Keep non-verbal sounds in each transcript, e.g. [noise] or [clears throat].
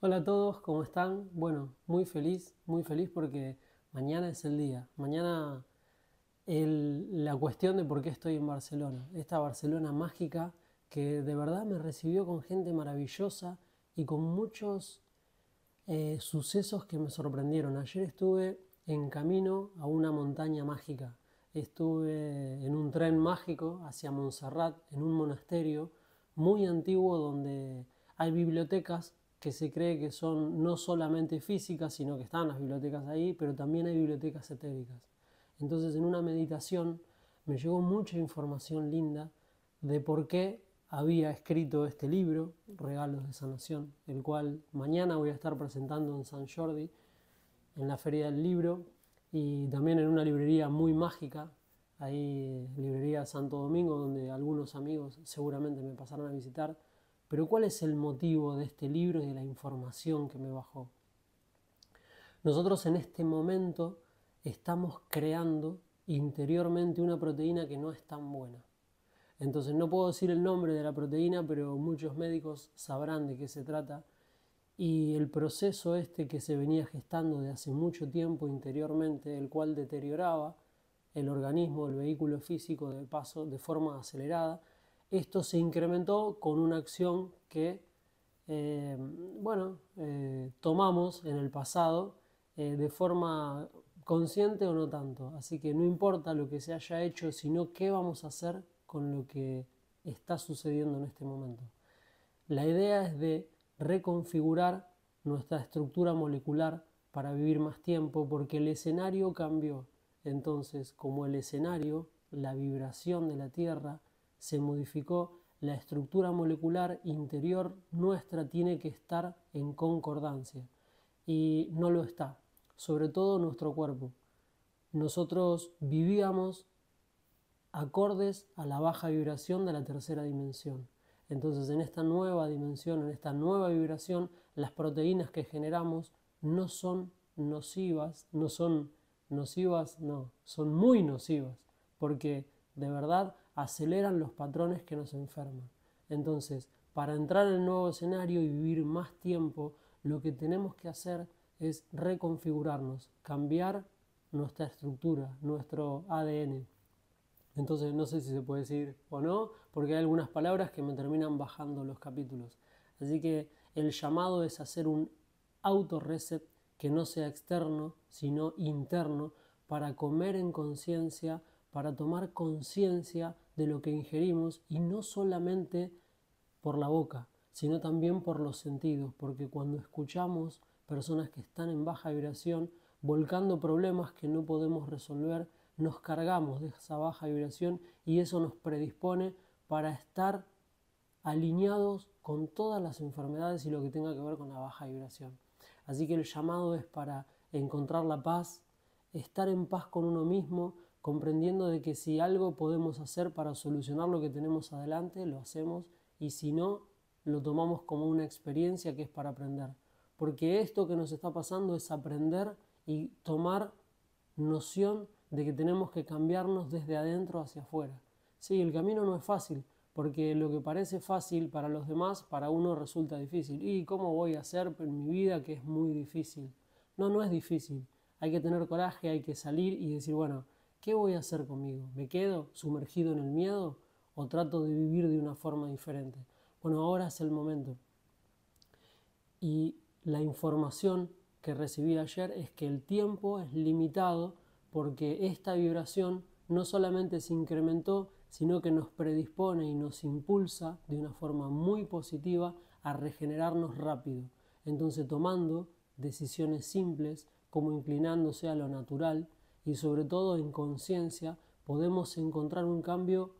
Hola a todos, ¿cómo están? Bueno, muy feliz, muy feliz porque mañana es el día. Mañana la cuestión de por qué estoy en Barcelona. Esta Barcelona mágica que de verdad me recibió con gente maravillosa y con muchos eh, sucesos que me sorprendieron. Ayer estuve en camino a una montaña mágica. Estuve en un tren mágico hacia Montserrat, en un monasterio muy antiguo donde hay bibliotecas que se cree que son no solamente físicas, sino que están las bibliotecas ahí, pero también hay bibliotecas etéricas. Entonces en una meditación me llegó mucha información linda de por qué había escrito este libro, Regalos de Sanación, el cual mañana voy a estar presentando en San Jordi, en la Feria del Libro, y también en una librería muy mágica, ahí librería Santo Domingo, donde algunos amigos seguramente me pasaron a visitar pero ¿cuál es el motivo de este libro y de la información que me bajó? Nosotros en este momento estamos creando interiormente una proteína que no es tan buena. Entonces no puedo decir el nombre de la proteína, pero muchos médicos sabrán de qué se trata. Y el proceso este que se venía gestando de hace mucho tiempo interiormente, el cual deterioraba el organismo, el vehículo físico de paso de forma acelerada, esto se incrementó con una acción que, eh, bueno, eh, tomamos en el pasado eh, de forma consciente o no tanto. Así que no importa lo que se haya hecho, sino qué vamos a hacer con lo que está sucediendo en este momento. La idea es de reconfigurar nuestra estructura molecular para vivir más tiempo porque el escenario cambió. Entonces, como el escenario, la vibración de la Tierra, se modificó, la estructura molecular interior nuestra tiene que estar en concordancia y no lo está, sobre todo nuestro cuerpo. Nosotros vivíamos acordes a la baja vibración de la tercera dimensión. Entonces en esta nueva dimensión, en esta nueva vibración, las proteínas que generamos no son nocivas, no son nocivas, no, son muy nocivas, porque de verdad aceleran los patrones que nos enferman. Entonces, para entrar en el nuevo escenario y vivir más tiempo, lo que tenemos que hacer es reconfigurarnos, cambiar nuestra estructura, nuestro ADN. Entonces no sé si se puede decir o no, porque hay algunas palabras que me terminan bajando los capítulos. Así que el llamado es hacer un auto-reset que no sea externo, sino interno, para comer en conciencia, para tomar conciencia de lo que ingerimos y no solamente por la boca, sino también por los sentidos, porque cuando escuchamos personas que están en baja vibración, volcando problemas que no podemos resolver, nos cargamos de esa baja vibración y eso nos predispone para estar alineados con todas las enfermedades y lo que tenga que ver con la baja vibración. Así que el llamado es para encontrar la paz, estar en paz con uno mismo, comprendiendo de que si algo podemos hacer para solucionar lo que tenemos adelante, lo hacemos y si no, lo tomamos como una experiencia que es para aprender. Porque esto que nos está pasando es aprender y tomar noción de que tenemos que cambiarnos desde adentro hacia afuera. Sí, el camino no es fácil, porque lo que parece fácil para los demás, para uno resulta difícil. ¿Y cómo voy a hacer en mi vida que es muy difícil? No, no es difícil. Hay que tener coraje, hay que salir y decir, bueno, ¿Qué voy a hacer conmigo? ¿Me quedo sumergido en el miedo o trato de vivir de una forma diferente? Bueno, ahora es el momento. Y la información que recibí ayer es que el tiempo es limitado porque esta vibración no solamente se incrementó, sino que nos predispone y nos impulsa de una forma muy positiva a regenerarnos rápido. Entonces tomando decisiones simples, como inclinándose a lo natural, y sobre todo en conciencia, podemos encontrar un cambio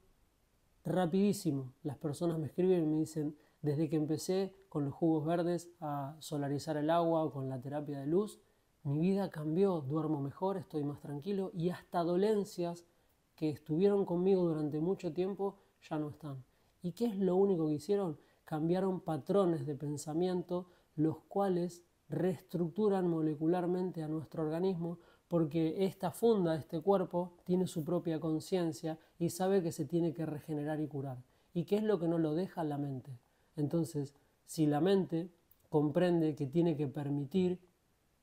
rapidísimo. Las personas me escriben y me dicen, desde que empecé con los jugos verdes a solarizar el agua o con la terapia de luz, mi vida cambió, duermo mejor, estoy más tranquilo y hasta dolencias que estuvieron conmigo durante mucho tiempo ya no están. ¿Y qué es lo único que hicieron? Cambiaron patrones de pensamiento, los cuales reestructuran molecularmente a nuestro organismo porque esta funda, este cuerpo, tiene su propia conciencia y sabe que se tiene que regenerar y curar. ¿Y qué es lo que no lo deja la mente? Entonces, si la mente comprende que tiene que permitir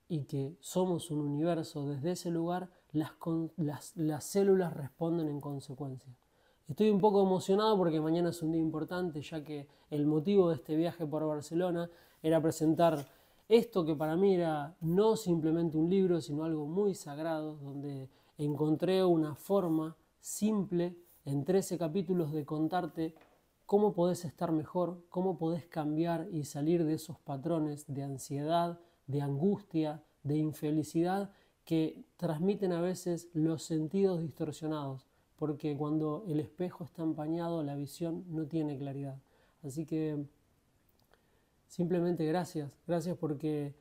y que somos un universo desde ese lugar, las, las, las células responden en consecuencia. Estoy un poco emocionado porque mañana es un día importante, ya que el motivo de este viaje por Barcelona era presentar esto que para mí era no simplemente un libro, sino algo muy sagrado, donde encontré una forma simple en 13 capítulos de contarte cómo podés estar mejor, cómo podés cambiar y salir de esos patrones de ansiedad, de angustia, de infelicidad que transmiten a veces los sentidos distorsionados, porque cuando el espejo está empañado la visión no tiene claridad. Así que Simplemente gracias, gracias porque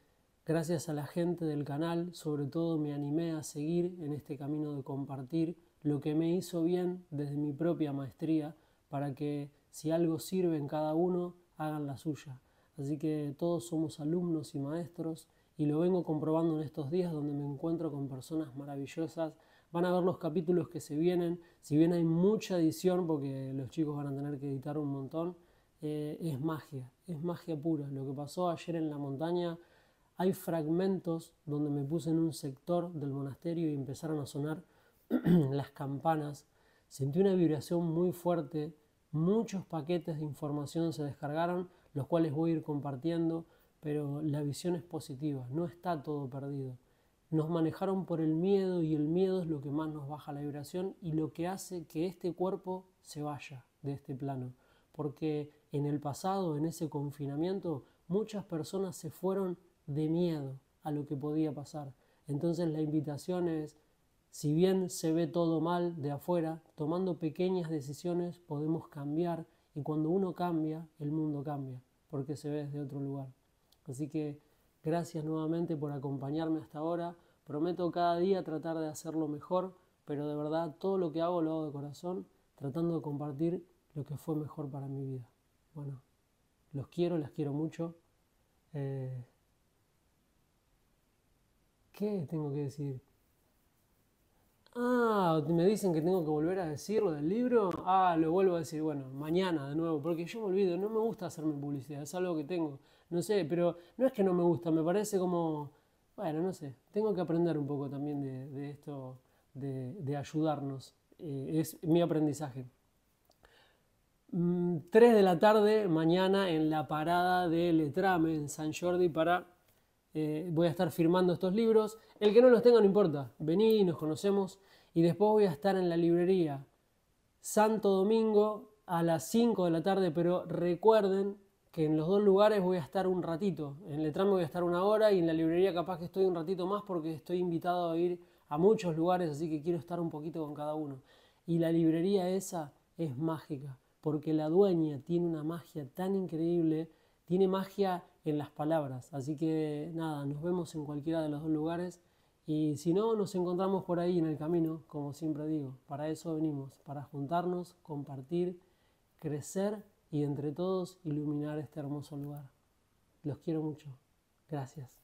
gracias a la gente del canal, sobre todo me animé a seguir en este camino de compartir lo que me hizo bien desde mi propia maestría para que si algo sirve en cada uno, hagan la suya. Así que todos somos alumnos y maestros y lo vengo comprobando en estos días donde me encuentro con personas maravillosas. Van a ver los capítulos que se vienen, si bien hay mucha edición porque los chicos van a tener que editar un montón, eh, es magia es magia pura. Lo que pasó ayer en la montaña, hay fragmentos donde me puse en un sector del monasterio y empezaron a sonar [clears throat] las campanas. Sentí una vibración muy fuerte, muchos paquetes de información se descargaron, los cuales voy a ir compartiendo, pero la visión es positiva, no está todo perdido. Nos manejaron por el miedo y el miedo es lo que más nos baja la vibración y lo que hace que este cuerpo se vaya de este plano porque en el pasado, en ese confinamiento, muchas personas se fueron de miedo a lo que podía pasar. Entonces la invitación es, si bien se ve todo mal de afuera, tomando pequeñas decisiones podemos cambiar y cuando uno cambia, el mundo cambia, porque se ve desde otro lugar. Así que gracias nuevamente por acompañarme hasta ahora. Prometo cada día tratar de hacerlo mejor, pero de verdad todo lo que hago lo hago de corazón, tratando de compartir lo que fue mejor para mi vida. Bueno, los quiero, las quiero mucho. Eh, ¿Qué tengo que decir? Ah, me dicen que tengo que volver a decirlo del libro. Ah, lo vuelvo a decir, bueno, mañana de nuevo, porque yo me olvido, no me gusta hacerme publicidad, es algo que tengo. No sé, pero no es que no me gusta, me parece como, bueno, no sé, tengo que aprender un poco también de, esto, de, ayudarnos. Eh, es mi aprendizaje. 3 mm, de la tarde mañana en la parada de Letrame en San Jordi para... Eh, voy a estar firmando estos libros. El que no los tenga no importa. Vení, nos conocemos. Y después voy a estar en la librería Santo Domingo a las 5 de la tarde, pero recuerden que en los dos lugares voy a estar un ratito. En Letrame voy a estar una hora y en la librería capaz que estoy un ratito más porque estoy invitado a ir a muchos lugares, así que quiero estar un poquito con cada uno. Y la librería esa es mágica porque la dueña tiene una magia tan increíble, tiene magia en las palabras. Así que nada, nos vemos en cualquiera de los dos lugares y si no, nos encontramos por ahí en el camino, como siempre digo. Para eso venimos, para juntarnos, compartir, crecer y entre todos iluminar este hermoso lugar. Los quiero mucho. Gracias.